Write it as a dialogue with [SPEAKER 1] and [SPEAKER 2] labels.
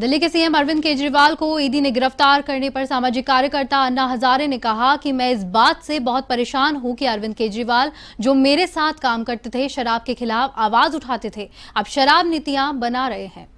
[SPEAKER 1] दिल्ली के सीएम अरविंद केजरीवाल को ईडी ने गिरफ्तार करने पर सामाजिक कार्यकर्ता अन्ना हजारे ने कहा कि मैं इस बात से बहुत परेशान हूं कि अरविंद केजरीवाल जो मेरे साथ काम करते थे शराब के खिलाफ आवाज उठाते थे अब शराब नीतियां बना रहे हैं